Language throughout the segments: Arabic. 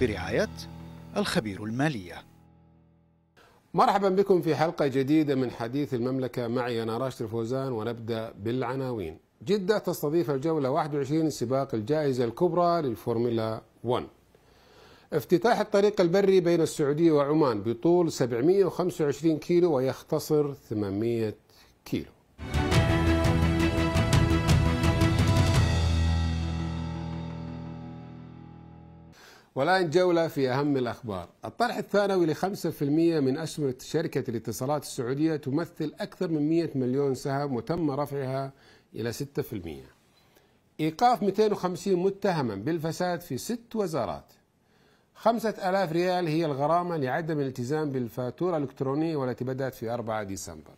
برعاية الخبير المالية مرحبا بكم في حلقة جديدة من حديث المملكة معي أنا راشد الفوزان ونبدأ بالعناوين جدة تستضيف الجولة 21 سباق الجائزة الكبرى للفورمولا 1 افتتاح الطريق البري بين السعودية وعمان بطول 725 كيلو ويختصر 800 كيلو والآن جولة في أهم الأخبار الطرح الثانوي ل 5% من أسهم شركة الاتصالات السعودية تمثل أكثر من 100 مليون سهم وتم رفعها إلى 6% إيقاف 250 متهما بالفساد في ست وزارات 5000 ريال هي الغرامة لعدم الالتزام بالفاتورة الإلكترونية والتي بدأت في 4 ديسمبر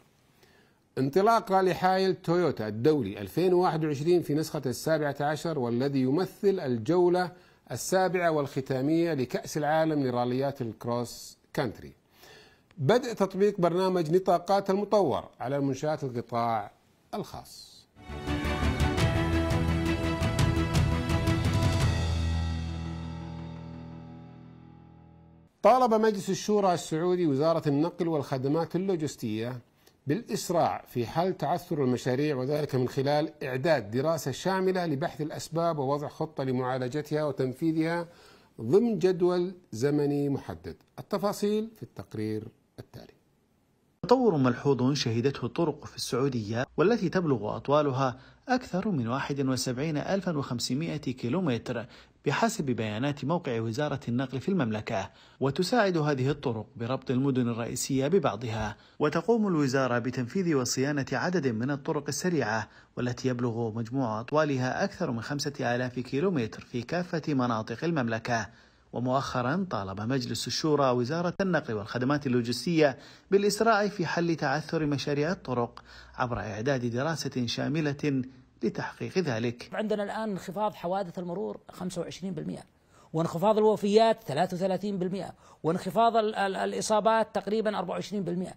انطلاق رالي حايل تويوتا الدولي 2021 في نسخة السابعة عشر والذي يمثل الجولة السابعة والختامية لكأس العالم لراليات الكروس كانتري بدء تطبيق برنامج نطاقات المطور على منشآت القطاع الخاص طالب مجلس الشورى السعودي وزارة النقل والخدمات اللوجستية بالإسراع في حل تعثر المشاريع وذلك من خلال إعداد دراسة شاملة لبحث الأسباب ووضع خطة لمعالجتها وتنفيذها ضمن جدول زمني محدد التفاصيل في التقرير التالي تطور ملحوظ شهدته الطرق في السعودية والتي تبلغ أطوالها أكثر من 71500 كيلومتر بحسب بيانات موقع وزارة النقل في المملكة وتساعد هذه الطرق بربط المدن الرئيسية ببعضها وتقوم الوزارة بتنفيذ وصيانة عدد من الطرق السريعة والتي يبلغ مجموع أطوالها أكثر من خمسة آلاف كيلومتر في كافة مناطق المملكة ومؤخرا طالب مجلس الشورى وزارة النقل والخدمات اللوجستية بالإسراع في حل تعثر مشاريع الطرق عبر إعداد دراسة شاملة لتحقيق ذلك عندنا الآن انخفاض حوادث المرور 25% وانخفاض الوفيات 33% وانخفاض الإصابات تقريبا 24%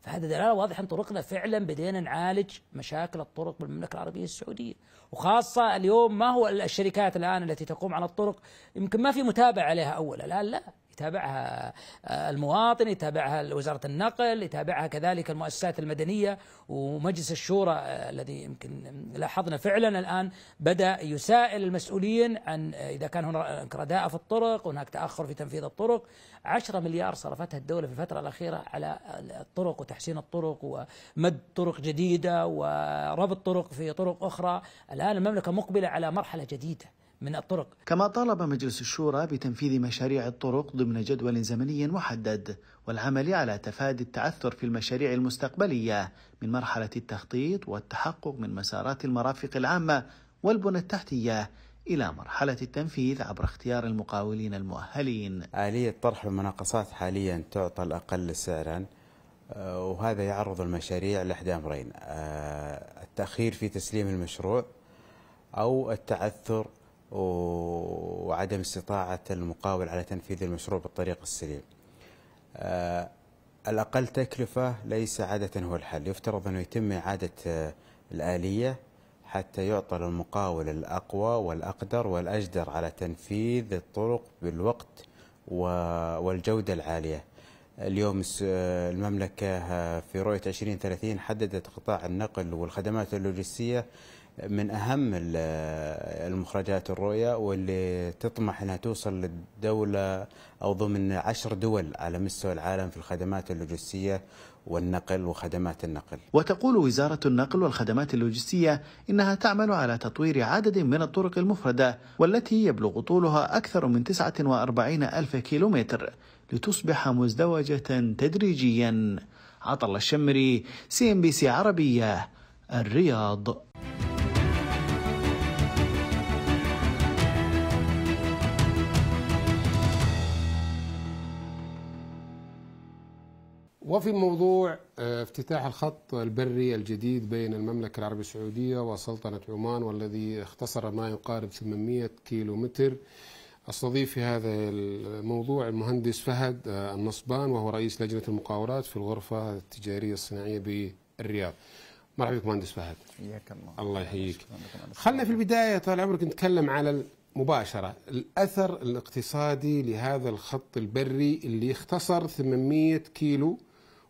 فهذا دلالة واضحة أن طرقنا فعلا بدينا نعالج مشاكل الطرق بالمملكة العربية السعودية وخاصة اليوم ما هو الشركات الآن التي تقوم على الطرق يمكن ما في متابعة عليها أولا الآن لا يتابعها آه، المواطن يتابعها وزارة النقل يتابعها كذلك المؤسسات المدنية ومجلس الشورى آه، الذي يمكن لاحظنا فعلا الآن بدأ يسائل المسؤولين عن آه، إذا كان هناك رداءة في الطرق وهناك تأخر في تنفيذ الطرق 10 مليار صرفتها الدولة في الفترة الأخيرة على الطرق وتحسين الطرق ومد طرق جديدة وربط طرق في طرق أخرى الآن المملكة مقبلة على مرحلة جديدة من الطرق كما طالب مجلس الشورى بتنفيذ مشاريع الطرق ضمن جدول زمني محدد والعمل على تفادي التعثر في المشاريع المستقبلية من مرحلة التخطيط والتحقق من مسارات المرافق العامة والبنى التحتية إلى مرحلة التنفيذ عبر اختيار المقاولين المؤهلين آلية طرح المناقصات حاليا تعطى الأقل سعرا آه، وهذا يعرض المشاريع لإحدى أمرين آه، التأخير في تسليم المشروع أو التعثر وعدم استطاعة المقاول على تنفيذ المشروع بالطريق السليم آه، الأقل تكلفة ليس عادة هو الحل يفترض أنه يتم إعادة آه، الآلية حتى يعطى للمقاول الأقوى والأقدر والأجدر على تنفيذ الطرق بالوقت والجودة العالية اليوم آه، المملكة في رؤية 2030 حددت قطاع النقل والخدمات اللوجستية من اهم المخرجات الرؤيه واللي تطمح انها توصل للدوله او ضمن عشر دول على مستوى العالم في الخدمات اللوجستيه والنقل وخدمات النقل. وتقول وزاره النقل والخدمات اللوجستيه انها تعمل على تطوير عدد من الطرق المفرده والتي يبلغ طولها اكثر من 49 الف كيلومتر لتصبح مزدوجه تدريجيا. عطل الشمري سي ام بي سي عربيه الرياض. وفي موضوع آه، افتتاح الخط البري الجديد بين المملكة العربية السعودية وسلطنة عمان والذي اختصر ما يقارب 800 كيلو متر استضيف في هذا الموضوع المهندس فهد آه، النصبان وهو رئيس لجنة المقاورات في الغرفة التجارية الصناعية بالرياض مرحبا بك مهندس فهد حياك الله الله يحييك خلنا في البداية طال عمرك نتكلم على مباشرة الأثر الاقتصادي لهذا الخط البري اللي اختصر 800 كيلو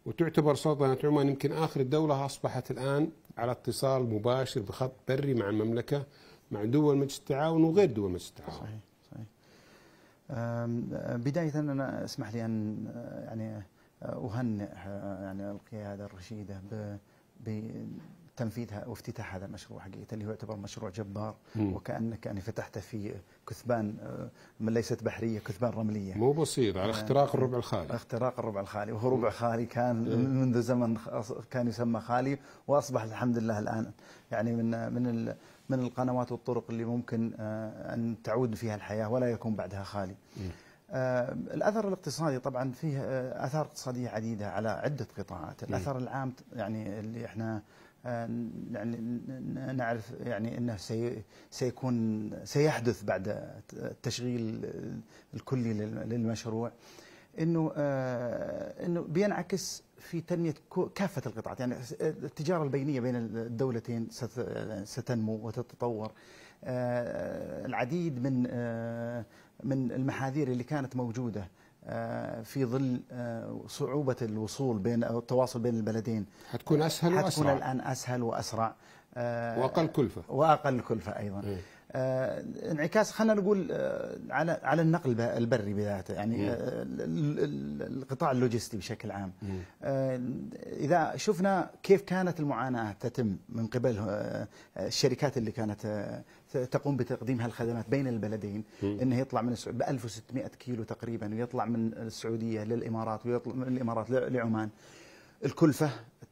وتعتبر سلطنة عمان يمكن آخر الدولة أصبحت الآن على اتصال مباشر بخط بري مع المملكة مع دول مجلس التعاون وغير دول مجلس التعاون صحيح صحيح أه، بداية أنا اسمح لي أن أه، يعني أه، أهنئ يعني القيادة الرشيدة ب تنفيذها وافتتاح هذا المشروع حقيقه اللي هو يعتبر مشروع جبار مم. وكانك يعني فتحت في كثبان آه، ليست بحريه كثبان رمليه مو بسيط على آه، اختراق الربع الخالي اختراق الربع الخالي وهو ربع خالي كان منذ زمن كان يسمى خالي واصبح الحمد لله الان يعني من من من القنوات والطرق اللي ممكن آه، ان تعود فيها الحياه ولا يكون بعدها خالي. الاثر الاقتصادي طبعا فيه اثار اقتصاديه عديده على عده قطاعات، الاثر العام يعني اللي احنا يعني نعرف يعني انه سي سيكون سيحدث بعد التشغيل الكلي للمشروع انه آه، انه بينعكس في تنميه كافه القطاعات يعني التجاره البينيه بين الدولتين ستنمو وتتطور آه، العديد من آه، من المحاذير اللي كانت موجوده آه، في ظل آه، صعوبة الوصول بين أو التواصل بين البلدين حتكون أسهل حتكون وأسرع حتكون الآن أسهل وأسرع آه، وأقل كلفة وأقل كلفة أيضا إيه؟ آه، انعكاس خلينا نقول آه، على على النقل البري بذاته يعني آه، القطاع اللوجستي بشكل عام اذا شفنا كيف كانت المعاناه تتم من قبل الشركات اللي كانت تقوم بتقديم هالخدمات بين البلدين انه يطلع من ب 1600 كيلو تقريبا ويطلع من السعوديه للامارات ويطلع من الامارات لعمان الكلفة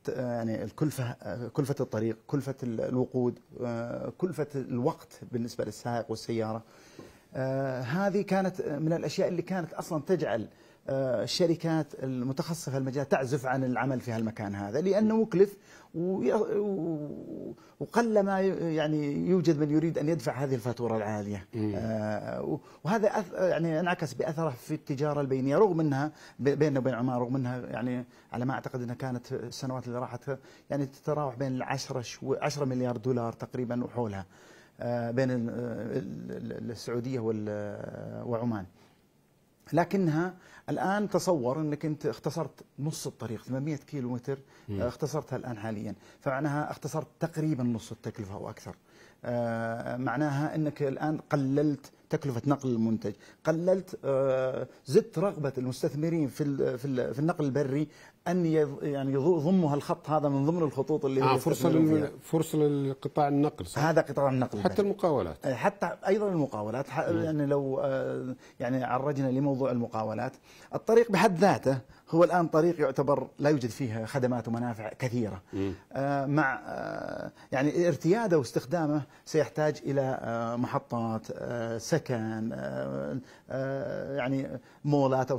يعني الكلفة كلفة الطريق كلفة الوقود آه، كلفة الوقت بالنسبة للسائق والسيارة آه، هذه كانت من الأشياء اللي كانت أصلا تجعل آه، الشركات المتخصصه في المجال تعزف عن العمل في هالمكان هذا لانه مكلف وقلما يعني يوجد من يريد ان يدفع هذه الفاتوره العاليه آه، وهذا يعني انعكس باثره في التجاره البينيه رغم انها بيننا وبين عمان رغم انها يعني على ما اعتقد انها كانت السنوات اللي راحت يعني تتراوح بين 10 10 مليار دولار تقريبا وحولها آه، بين السعوديه وعمان لكنها الان تصور انك انت اختصرت نص الطريق 800 كيلو متر اختصرتها الان حاليا فمعناها اختصرت تقريبا نص التكلفه او اكثر آه، معناها انك الان قللت تكلفة نقل المنتج قللت آه، زدت رغبة المستثمرين في في النقل البري أن يعني يضموا هالخط هذا من ضمن الخطوط اللي آه فرصة فرصة لقطاع النقل صح؟ هذا قطاع النقل حتى المقاولات آه، حتى أيضا المقاولات يعني لو يعني عرجنا لموضوع المقاولات الطريق بحد ذاته هو الآن طريق يعتبر لا يوجد فيه خدمات ومنافع كثيرة آه، مع آه، يعني ارتياده واستخدامه سيحتاج إلى آه، محطات سكن يعني مولات أو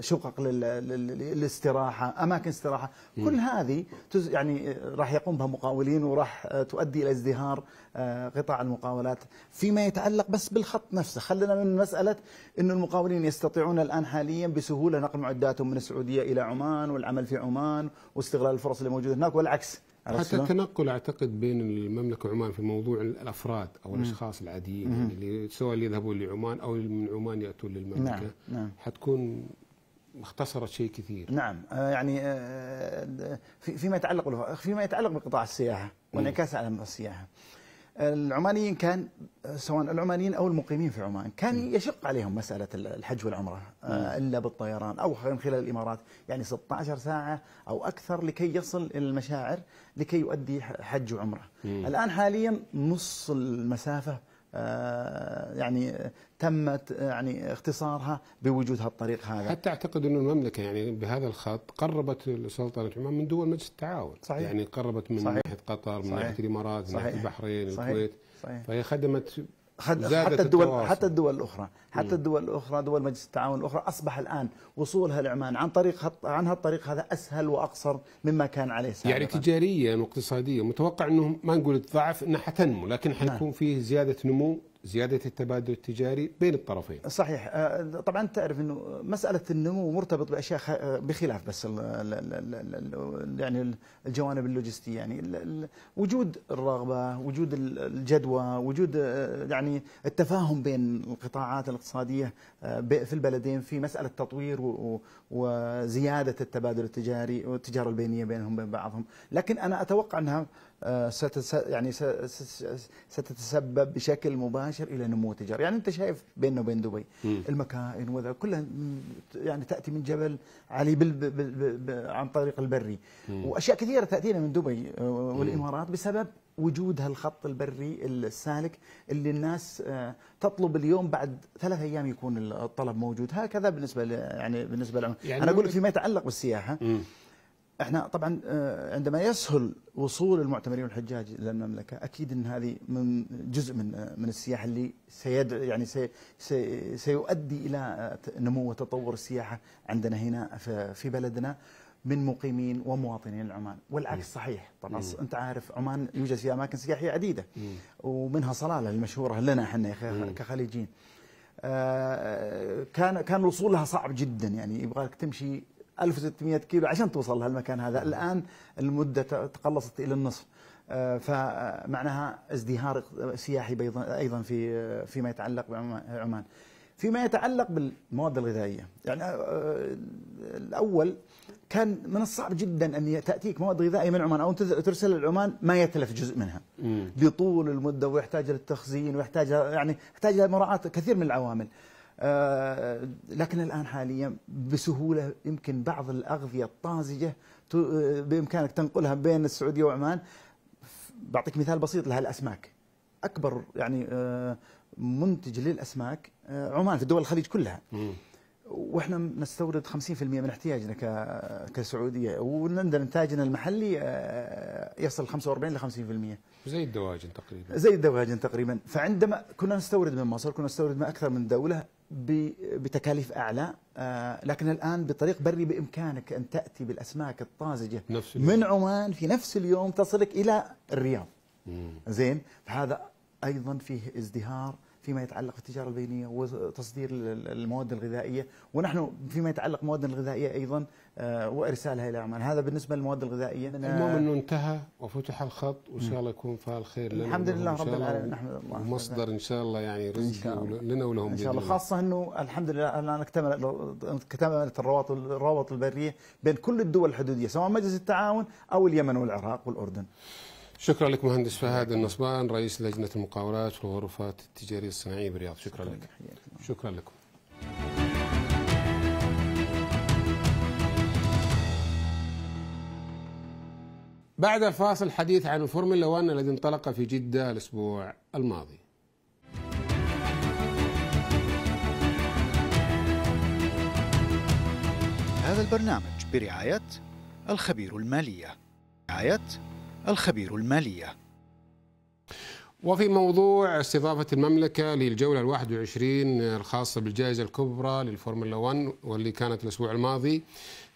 شقق للاستراحة أماكن استراحة كل هذه يعني راح يقوم بها مقاولين وراح تؤدي إلى ازدهار آه، قطاع المقاولات فيما يتعلق بس بالخط نفسه خلينا من مسألة أن المقاولين يستطيعون الآن حاليا بسهولة نقل معداتهم من السعودية إلى عمان والعمل في عمان واستغلال الفرص اللي موجودة هناك والعكس حتى التنقل اعتقد بين المملكه وعمان في موضوع الافراد او مم. الاشخاص العاديين مم. يعني اللي سواء اللي يذهبون لعمان او من عمان ياتون للمملكه نعم. نعم. حتكون اختصرت شيء كثير نعم آه، يعني آه، فيما يتعلق فيما يتعلق بقطاع السياحه وانعكاسها على السياحه العمانيين كان سواء العمانيين او المقيمين في عمان كان يشق عليهم مساله الحج والعمره آه، الا بالطيران او من خلال الامارات يعني 16 ساعه او اكثر لكي يصل الى المشاعر لكي يؤدي حج وعمره الان حاليا نص المسافه آه، يعني تمت آه، يعني اختصارها بوجود هالطريق هذا حتى اعتقد انه المملكه يعني بهذا الخط قربت السلطنه عمان من دول مجلس التعاون صحيح. يعني قربت من صحيح. ناحيه قطر من صحيح. ناحيه الامارات من صحيح. ناحيه البحرين صحيح. الكويت صحيح. فهي خدمت حتى الدول التواصل. حتى الدول الاخرى حتى م. الدول الاخرى دول مجلس التعاون الاخرى اصبح الان وصولها لعمان عن طريق عن هالطريق هذا اسهل واقصر مما كان عليه سابقا يعني تجاريا واقتصاديا متوقع انه ما نقول تضاعف انها حتنمو لكن نعم. حيكون فيه زياده نمو زيادة التبادل التجاري بين الطرفين صحيح آه، طبعا تعرف أنه مسألة النمو مرتبط بأشياء بخلاف بس الـ الـ الـ يعني الجوانب اللوجستية يعني وجود الرغبة وجود الجدوى وجود آه، يعني التفاهم بين القطاعات الاقتصادية آه، في البلدين في مسألة تطوير وزيادة التبادل التجاري والتجارة البينية بينهم وبين بعضهم لكن أنا أتوقع أنها يعني ستتسبب بشكل مباشر مباشر الى نمو تجاري، يعني انت شايف بيننا وبين دبي مم. المكائن وذا كلها يعني تاتي من جبل علي بال بال بال عن طريق البري مم. واشياء كثيره تاتينا من دبي آه، والامارات بسبب وجود هالخط البري السالك اللي الناس آه، تطلب اليوم بعد ثلاث ايام يكون الطلب موجود هكذا بالنسبه يعني بالنسبه يعني انا اقول لك فيما يتعلق بالسياحه مم. احنا طبعا آه، عندما يسهل وصول المعتمرين والحجاج الى المملكه اكيد ان هذه من جزء من آه، من السياحه اللي سيد يعني سي سي سيؤدي الى آه، نمو وتطور السياحه عندنا هنا في بلدنا من مقيمين ومواطنين عمان والعكس صحيح طبعا مم. انت عارف عمان يوجد فيها اماكن سياحيه عديده مم. ومنها صلاله المشهوره لنا احنا كخليجيين كان كان وصولها صعب جدا يعني يبغى لك تمشي 1600 كيلو عشان توصل لهالمكان هذا نعم. الآن المدة تقلصت إلى النصف آه، فمعناها ازدهار سياحي أيضا في آه، فيما يتعلق بعمان فيما يتعلق بالمواد الغذائية يعني آه، الأول كان من الصعب جدا أن تأتيك مواد غذائية من عمان أو ترسل لعمان ما يتلف جزء منها لطول المدة ويحتاج للتخزين ويحتاج يعني يحتاج مراعاة كثير من العوامل آه، لكن الآن حاليا بسهولة يمكن بعض الأغذية الطازجة آه، بإمكانك تنقلها بين السعودية وعمان بعطيك مثال بسيط لها الأسماك أكبر يعني آه، منتج للأسماك عمان في دول الخليج كلها واحنا نستورد 50% من احتياجنا كسعوديه ولندن انتاجنا المحلي يصل 45 ل 50% زي الدواجن تقريبا زي الدواجن تقريبا فعندما كنا نستورد من مصر كنا نستورد من اكثر من دوله بتكاليف أعلى آه، لكن الآن بطريق بري بإمكانك أن تأتي بالأسماك الطازجة نفس اليوم. من عمان في نفس اليوم تصلك إلى الرياض مم. زين فهذا أيضا فيه ازدهار فيما يتعلق بالتجارة البينية وتصدير المواد الغذائية ونحن فيما يتعلق بالمواد الغذائية أيضا آه، وارسالها الى عمان، هذا بالنسبه للمواد الغذائيه يعني آه، المهم انه انتهى وفتح الخط وان شاء الله يكون فيها الخير لنا الحمد لله رب العالمين نحمد الله مصدر ان شاء الله يعني رزق لنا ولهم ان شاء الله خاصه انه الحمد لله الان اكتملت اكتملت الروابط الروابط البريه بين كل الدول الحدوديه سواء مجلس التعاون او اليمن والعراق والاردن. شكرا لك مهندس فهد النصبان رئيس لجنه المقاولات والغرفات التجاريه الصناعيه بالرياض، شكرا, شكرا لك. شكرا لكم. بعد الفاصل حديث عن الفورمولا 1 الذي انطلق في جدة الأسبوع الماضي هذا البرنامج برعاية الخبير المالية برعاية الخبير المالية وفي موضوع استضافة المملكة للجولة للجولة ال21 الخاصة بالجائزة الكبرى للفورمولا 1 واللي كانت الأسبوع الماضي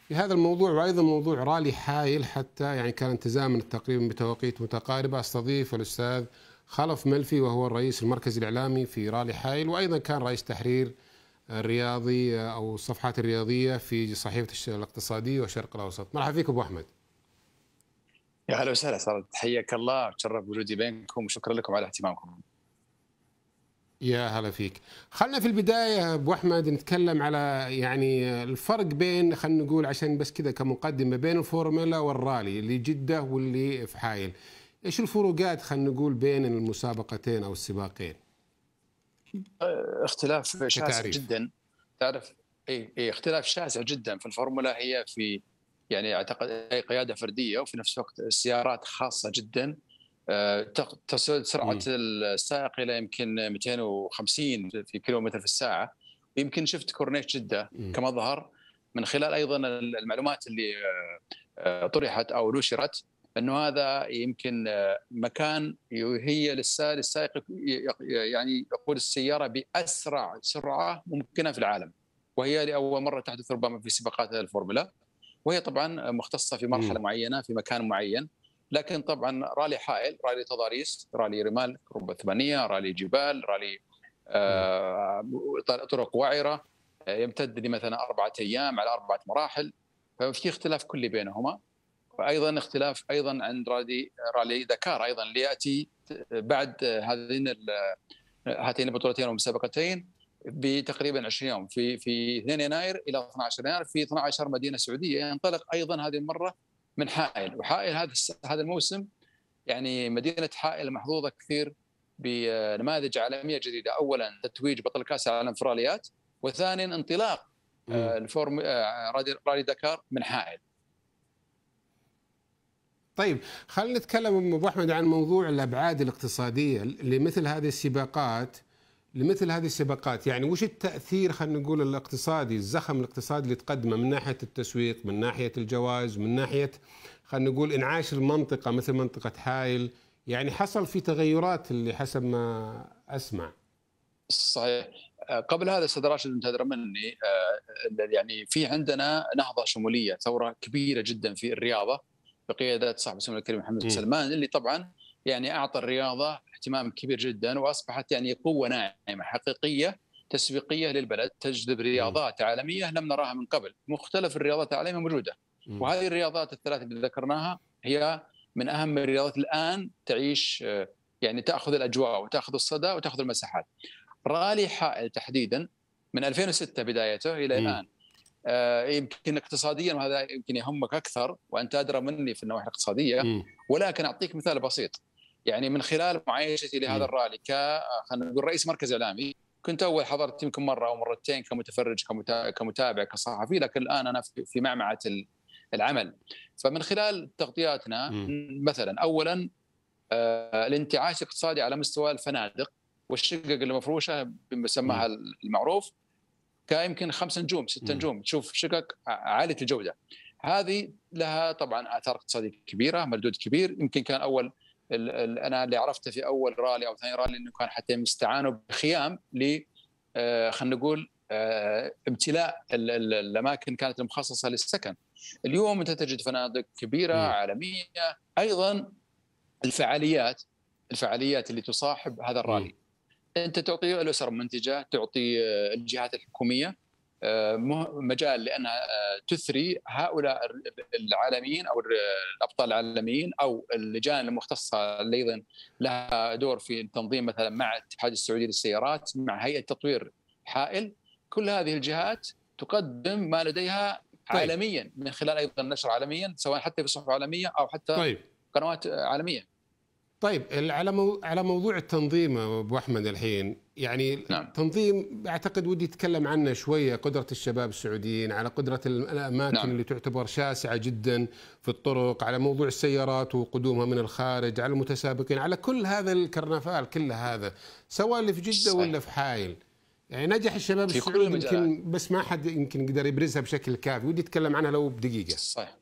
في هذا الموضوع وايضا موضوع رالي حايل حتى يعني كان تزامن تقريبا بتوقيت متقاربه استضيف الاستاذ خلف ملفي وهو الرئيس المركزي الاعلامي في رالي حايل وايضا كان رئيس تحرير الرياضي او الصفحات الرياضيه في صحيفه الاقتصاديه والشرق الاوسط مرحبا فيك ابو احمد يا هلا وسهلا صارت حياك الله تشرف بوجودي بينكم وشكرا لكم على اهتمامكم يا هلا فيك خلنا في البداية أبو أحمد نتكلم على يعني الفرق بين خلنا نقول عشان بس كذا كمقدمة بين الفورمولا والرالي اللي جدة واللي في حايل إيش الفروقات خلنا نقول بين المسابقتين أو السباقين آه، اختلاف شاسع جدا تعرف اي اي اختلاف شاسع جدا في الفورمولا هي في يعني اعتقد قياده فرديه وفي نفس الوقت سيارات خاصه جدا آه، تصل سرعه السائق الى يمكن 250 في كيلومتر في الساعه يمكن شفت كورنيش جده كما ظهر من خلال ايضا المعلومات اللي آه، آه، طرحت او نشرت انه هذا يمكن مكان هي للسائق يعني يقود السياره باسرع سرعه ممكنه في العالم وهي لاول مره تحدث ربما في سباقات الفورمولا وهي طبعا مختصه في مرحله معينه في مكان معين لكن طبعا رالي حائل رالي تضاريس رالي رمال ربع ثمانية رالي جبال رالي آه، طرق وعرة آه، يمتد لمثلا أربعة أيام على أربعة مراحل ففي اختلاف كلي بينهما وايضا اختلاف ايضا عند رالي رالي دكار ايضا ليأتي بعد هذين هاتين البطولتين والمسابقتين بتقريبا 20 يوم في في 2 يناير الى 12 يناير في 12 مدينه سعوديه ينطلق ايضا هذه المره من حائل وحائل هذا هذا الموسم يعني مدينه حائل محظوظه كثير بنماذج عالميه جديده اولا تتويج بطل كاس العالم في وثانيا انطلاق آه، الفورم آه، رالي دكار من حائل طيب خلينا نتكلم ابو احمد عن موضوع الابعاد الاقتصاديه لمثل هذه السباقات لمثل هذه السباقات يعني وش التأثير خلينا نقول الاقتصادي الزخم الاقتصادي اللي تقدمه من ناحية التسويق من ناحية الجواز من ناحية خلينا نقول إنعاش المنطقة مثل منطقة حائل يعني حصل في تغيرات اللي حسب ما أسمع صحيح آه، قبل هذا استاذ راشد انت مني آه، يعني في عندنا نهضه شموليه ثوره كبيره جدا في الرياضه بقياده صاحب السمو الكريم محمد بن سلمان اللي طبعا يعني اعطى الرياضه اهتمام كبير جدا واصبحت يعني قوه ناعمه حقيقيه تسويقيه للبلد تجذب رياضات عالميه لم نراها من قبل، مختلف الرياضات العالميه موجوده وهذه الرياضات الثلاث اللي ذكرناها هي من اهم الرياضات الان تعيش آه، يعني تاخذ الاجواء وتاخذ الصدى وتاخذ المساحات. رالي حائل تحديدا من 2006 بدايته الى الان آه يمكن اقتصاديا وهذا يمكن يهمك اكثر وانت ادرى مني في النواحي الاقتصاديه ولكن اعطيك مثال بسيط يعني من خلال معايشتي لهذا الرالي ك خلينا نقول رئيس مركز اعلامي كنت اول حضرت يمكن مره او مرتين كمتفرج كمتابع كصحفي لكن الان انا في معمعه العمل فمن خلال تغطياتنا مثلا اولا آه، الانتعاش الاقتصادي على مستوى الفنادق والشقق المفروشه بمسماها المعروف كيمكن خمس نجوم ست نجوم تشوف شقق عاليه الجوده هذه لها طبعا اثار اقتصاديه كبيره مردود كبير يمكن كان اول انا اللي عرفته في اول رالي او ثاني رالي انه كان حتى يستعانوا بخيام ل آه، خلينا نقول امتلاء آه، الاماكن كانت المخصصه للسكن. اليوم انت تجد فنادق كبيره عالميه ايضا الفعاليات الفعاليات اللي تصاحب هذا الرالي. انت تعطي الاسر منتجه، تعطي آه، الجهات الحكوميه آه، مجال لانها آه، تثري هؤلاء العالميين او الابطال العالميين او اللجان المختصه اللي ايضا لها دور في التنظيم مثلا مع الاتحاد السعودي للسيارات مع هيئه تطوير حائل كل هذه الجهات تقدم ما لديها طيب. عالميا من خلال ايضا نشر عالميا سواء حتى في صحف عالميه او حتى طيب. قنوات آه، عالميه طيب على مو... على موضوع التنظيم ابو احمد الحين يعني نعم. تنظيم اعتقد ودي اتكلم عنه شويه قدره الشباب السعوديين على قدره الاماكن نعم. اللي تعتبر شاسعه جدا في الطرق على موضوع السيارات وقدومها من الخارج على المتسابقين على كل هذا الكرنفال كل هذا سواء اللي في جده صحيح. ولا في حائل يعني نجح الشباب السعودي يمكن بس ما حد يمكن قدر يبرزها بشكل كافي ودي اتكلم عنها لو بدقيقه صحيح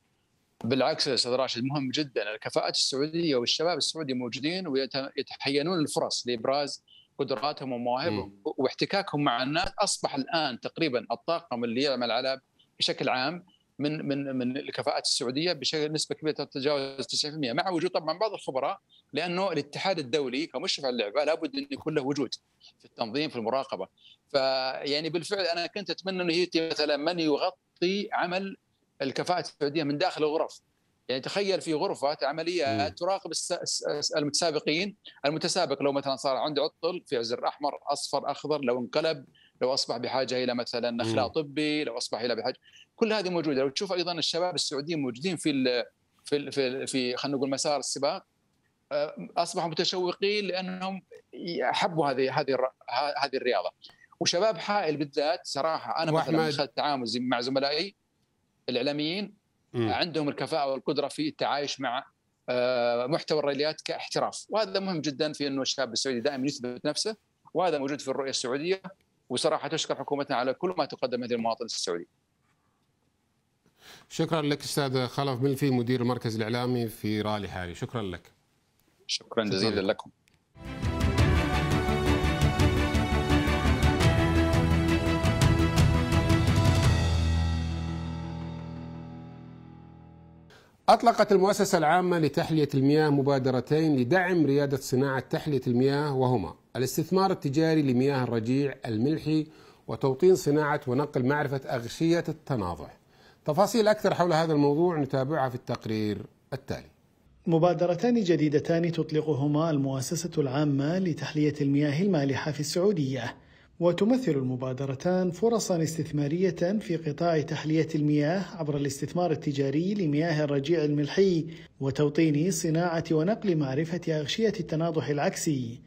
بالعكس استاذ راشد مهم جدا الكفاءات السعوديه والشباب السعودي موجودين ويتحينون الفرص لابراز قدراتهم ومواهبهم واحتكاكهم مع الناس اصبح الان تقريبا الطاقم اللي يعمل على بشكل عام من من من الكفاءات السعوديه بشكل نسبه كبيره تتجاوز 90% مع وجود طبعا بعض الخبراء لانه الاتحاد الدولي كمشرف على اللعبه لابد ان يكون له وجود في التنظيم في المراقبه فيعني بالفعل انا كنت اتمنى انه ياتي مثلا من يغطي عمل الكفاءه السعوديه من داخل الغرف يعني تخيل في غرفه عمليه تراقب المتسابقين المتسابق لو مثلا صار عنده عطل في زر احمر اصفر اخضر لو انقلب لو اصبح بحاجه الى مثلا نخلاء طبي لو اصبح الى بحاجه كل هذه موجوده لو تشوف ايضا الشباب السعوديين موجودين في في في, في خلينا نقول مسار السباق آه، اصبحوا متشوقين لانهم أحبوا هذه هذه هذه الرياضه وشباب حائل بالذات صراحه انا مثلا دخلت تعامل مع زملائي الاعلاميين م. عندهم الكفاءه والقدره في التعايش مع آه، محتوى الريليات كاحتراف وهذا مهم جدا في انه الشاب السعودي دائما يثبت نفسه وهذا موجود في الرؤيه السعوديه وصراحه تشكر حكومتنا على كل ما تقدم للمواطن السعودي شكرا لك استاذ خلف ملفي مدير المركز الاعلامي في رالي حالي شكرا لك شكرا جزيلا لكم أطلقت المؤسسة العامة لتحلية المياه مبادرتين لدعم ريادة صناعة تحلية المياه وهما الاستثمار التجاري لمياه الرجيع الملحي وتوطين صناعة ونقل معرفة أغشية التناضح تفاصيل أكثر حول هذا الموضوع نتابعها في التقرير التالي مبادرتان جديدتان تطلقهما المؤسسة العامة لتحلية المياه المالحة في السعودية وتمثل المبادرتان فرصا استثمارية في قطاع تحلية المياه عبر الاستثمار التجاري لمياه الرجيع الملحي وتوطين صناعة ونقل معرفة أغشية التناضح العكسي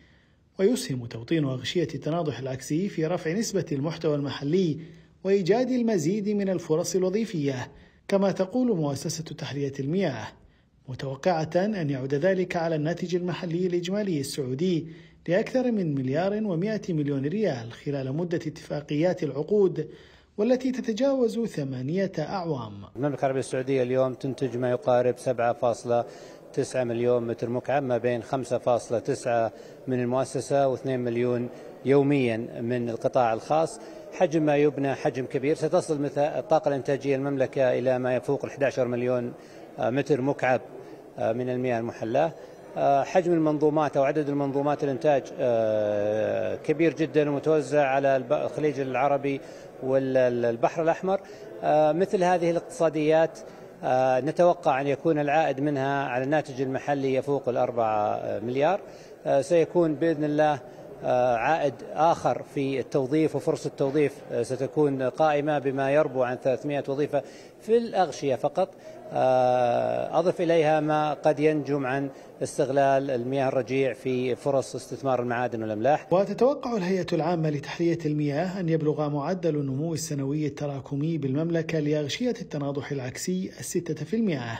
ويسهم توطين أغشية التناضح العكسي في رفع نسبة المحتوى المحلي وإيجاد المزيد من الفرص الوظيفية كما تقول مؤسسة تحلية المياه متوقعة أن يعود ذلك على الناتج المحلي الإجمالي السعودي لأكثر من مليار ومائة مليون ريال خلال مدة اتفاقيات العقود والتي تتجاوز ثمانية أعوام المملكة العربية السعودية اليوم تنتج ما يقارب 7.9 مليون متر مكعب ما بين 5.9 من المؤسسة و2 مليون يوميا من القطاع الخاص حجم ما يبنى حجم كبير ستصل مثل الطاقة الإنتاجية المملكة إلى ما يفوق 11 مليون متر مكعب آه، من المياه المحلاة آه، حجم المنظومات أو عدد المنظومات الإنتاج آه، كبير جدا ومتوزع على الخليج العربي والبحر الأحمر آه، مثل هذه الاقتصاديات نتوقع أن يكون العائد منها على الناتج المحلي يفوق الأربعة مليار سيكون بإذن الله عائد آخر في التوظيف وفرصة التوظيف ستكون قائمة بما يربو عن 300 وظيفة في الأغشية فقط آه، أضف إليها ما قد ينجم عن استغلال المياه الرجيع في فرص استثمار المعادن والأملاح وتتوقع الهيئة العامة لتحلية المياه أن يبلغ معدل النمو السنوي التراكمي بالمملكة لأغشية التناضح العكسي الستة في المئة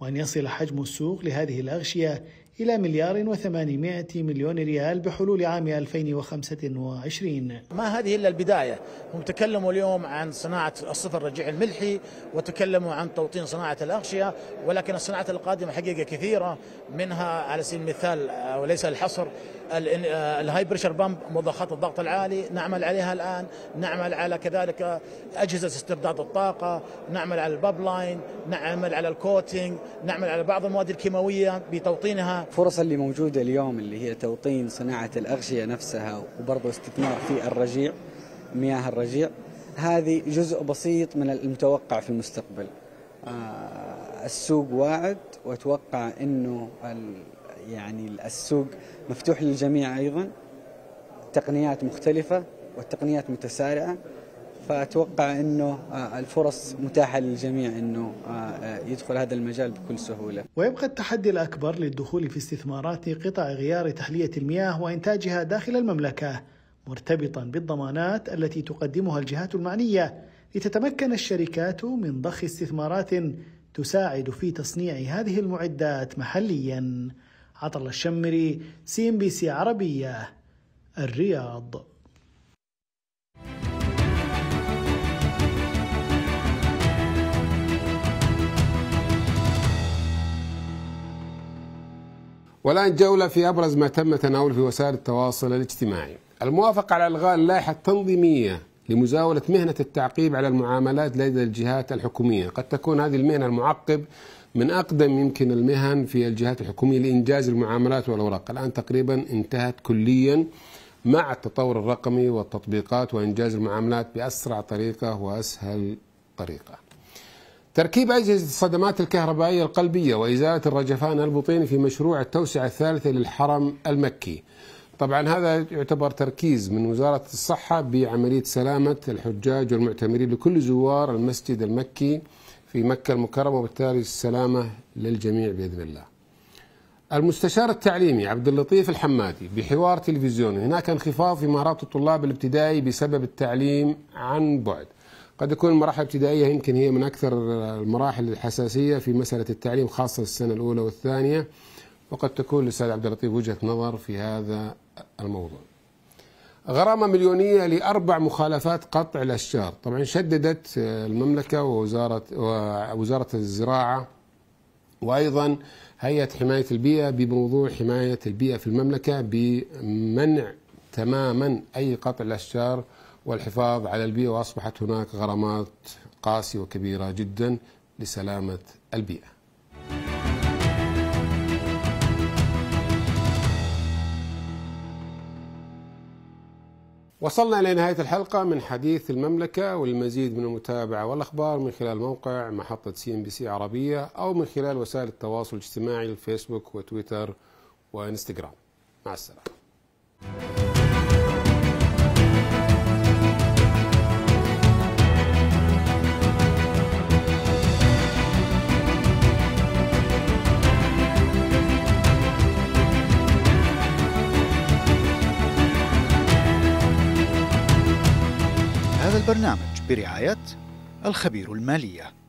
وأن يصل حجم السوق لهذه الأغشية إلى مليار وثمانمائة مليون ريال بحلول عام 2025 ما هذه إلا البداية هم تكلموا اليوم عن صناعة الصفر الرجيع الملحي وتكلموا عن توطين صناعة الأغشية ولكن الصناعة القادمة حقيقة كثيرة منها على سبيل المثال وليس الحصر آه، الهاي بريشر بامب مضخات الضغط العالي نعمل عليها الان نعمل على كذلك اجهزه استرداد الطاقه نعمل على الباب لاين نعمل على الكوتينج نعمل على بعض المواد الكيماويه بتوطينها الفرص اللي موجوده اليوم اللي هي توطين صناعه الاغشيه نفسها وبرضه استثمار في الرجيع مياه الرجيع هذه جزء بسيط من المتوقع في المستقبل آه، السوق واعد واتوقع انه يعني السوق مفتوح للجميع أيضا تقنيات مختلفة والتقنيات متسارعة فأتوقع أنه آه، الفرص متاحة للجميع أنه آه، آه، يدخل هذا المجال بكل سهولة ويبقى التحدي الأكبر للدخول في استثمارات قطع غيار تحلية المياه وإنتاجها داخل المملكة مرتبطا بالضمانات التي تقدمها الجهات المعنية لتتمكن الشركات من ضخ استثمارات تساعد في تصنيع هذه المعدات محليا عطل الشمري سي ام بي سي عربية الرياض والآن جولة في أبرز ما تم تناوله في وسائل التواصل الاجتماعي الموافقة على إلغاء اللائحة التنظيمية لمزاولة مهنة التعقيب على المعاملات لدى الجهات الحكومية قد تكون هذه المهنة المعقب من أقدم يمكن المهن في الجهات الحكومية لإنجاز المعاملات والأوراق الآن تقريبا انتهت كليا مع التطور الرقمي والتطبيقات وإنجاز المعاملات بأسرع طريقة وأسهل طريقة تركيب أجهزة الصدمات الكهربائية القلبية وإزالة الرجفان البطيني في مشروع التوسعة الثالثة للحرم المكي طبعا هذا يعتبر تركيز من وزارة الصحة بعملية سلامة الحجاج والمعتمرين لكل زوار المسجد المكي في مكة المكرمة وبالتالي السلامة للجميع بإذن الله المستشار التعليمي عبد اللطيف الحمادي بحوار تلفزيوني هناك انخفاض في مهارات الطلاب الابتدائي بسبب التعليم عن بعد قد يكون المراحل الابتدائية يمكن هي من أكثر المراحل الحساسية في مسألة التعليم خاصة السنة الأولى والثانية وقد تكون للسيد عبد اللطيف وجهة نظر في هذا الموضوع غرامة مليونية لأربع مخالفات قطع الأشجار طبعا شددت آه، المملكة ووزارة, ووزارة الزراعة وأيضا هيئة حماية البيئة بموضوع حماية البيئة في المملكة بمنع تماما أي قطع الأشجار والحفاظ على البيئة وأصبحت هناك غرامات قاسية وكبيرة جدا لسلامة البيئة وصلنا إلى نهاية الحلقة من حديث المملكة والمزيد من المتابعة والأخبار من خلال موقع محطة سي ام بي سي عربية أو من خلال وسائل التواصل الاجتماعي الفيسبوك وتويتر وانستغرام مع السلامة البرنامج برعاية الخبير الماليه